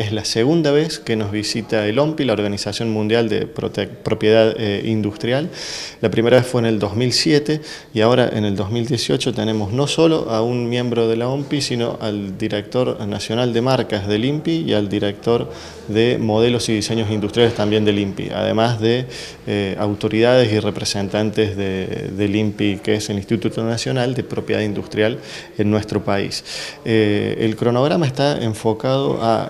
Es la segunda vez que nos visita el OMPI, la Organización Mundial de Propiedad eh, Industrial. La primera vez fue en el 2007 y ahora en el 2018 tenemos no solo a un miembro de la OMPI, sino al director nacional de marcas del IMPI y al director de modelos y diseños industriales también del IMPI, además de eh, autoridades y representantes del impi que es el Instituto Nacional de Propiedad Industrial en nuestro país. Eh, el cronograma está enfocado a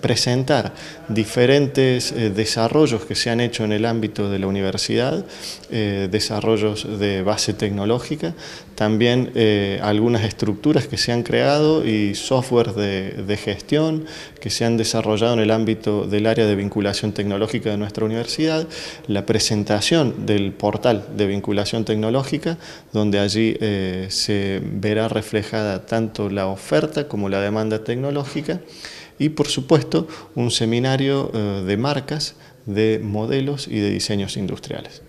presentar diferentes eh, desarrollos que se han hecho en el ámbito de la universidad, eh, desarrollos de base tecnológica, también eh, algunas estructuras que se han creado y software de, gestión que se han desarrollado en el ámbito del área de vinculación tecnológica de nuestra universidad, la presentación del portal de vinculación tecnológica, donde allí se verá reflejada tanto la oferta como la demanda tecnológica y por supuesto un seminario eh, de marcas, de modelos y de diseños industriales.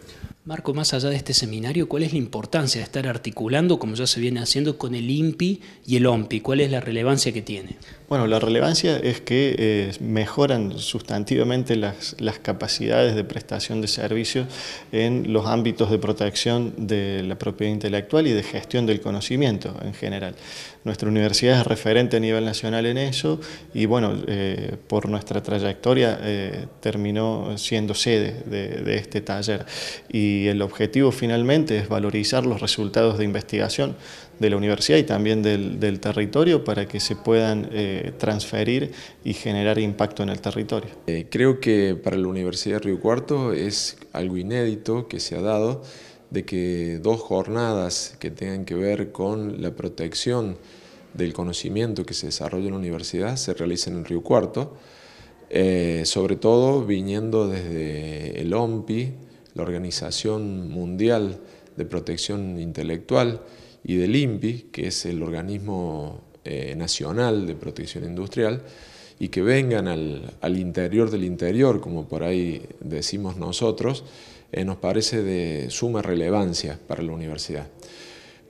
Marco, más allá de este seminario, ¿cuál es la importancia de estar articulando, como ya se viene haciendo, con el INPI y el OMPI? ¿Cuál es la relevancia que tiene? Bueno, la relevancia es que eh, mejoran sustantivamente las, capacidades de prestación de servicios en los ámbitos de protección de la propiedad intelectual y de gestión del conocimiento en general. Nuestra universidad es referente a nivel nacional en eso y bueno, eh, por nuestra trayectoria eh, terminó siendo sede de, de este taller. Y y el objetivo finalmente es valorizar los resultados de investigación de la universidad y también del, territorio para que se puedan eh, transferir y generar impacto en el territorio. Eh, creo que para la Universidad de Río Cuarto es algo inédito que se ha dado de que dos jornadas que tengan que ver con la protección del conocimiento que se desarrolla en la universidad se realicen en Río Cuarto, eh, sobre todo viniendo desde el OMPI, la Organización Mundial de Protección Intelectual y del INPI, que es el organismo eh, nacional de protección industrial, y que vengan al, interior del interior, como por ahí decimos nosotros, eh, nos parece de suma relevancia para la universidad.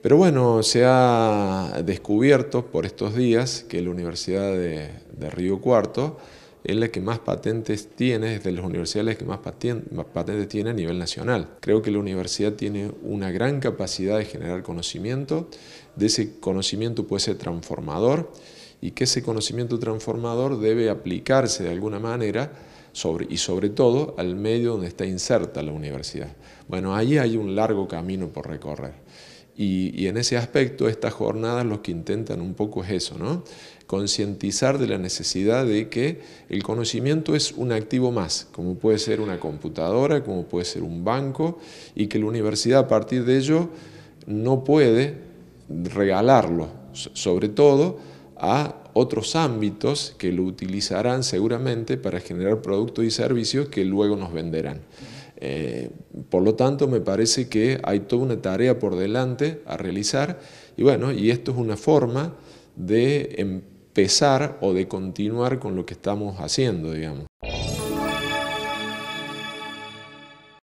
Pero bueno, se ha descubierto por estos días que la Universidad de Río Cuarto es la que más patentes tiene, desde las universidades que más, patentes tiene a nivel nacional. Creo que la universidad tiene una gran capacidad de generar conocimiento, de ese conocimiento puede ser transformador y que ese conocimiento transformador debe aplicarse de alguna manera sobre, y sobre todo al medio donde está inserta la universidad. Bueno, ahí hay un largo camino por recorrer. Y, en ese aspecto, estas jornadas lo que intentan un poco es eso, ¿no? concientizar de la necesidad de que el conocimiento es un activo más, como puede ser una computadora, como puede ser un banco, y que la universidad a partir de ello no puede regalarlo, sobre todo a otros ámbitos que lo utilizarán seguramente para generar productos y servicios que luego nos venderán. Eh, por lo tanto, me parece que hay toda una tarea por delante a realizar y bueno, y esto es una forma de empezar o de continuar con lo que estamos haciendo, digamos.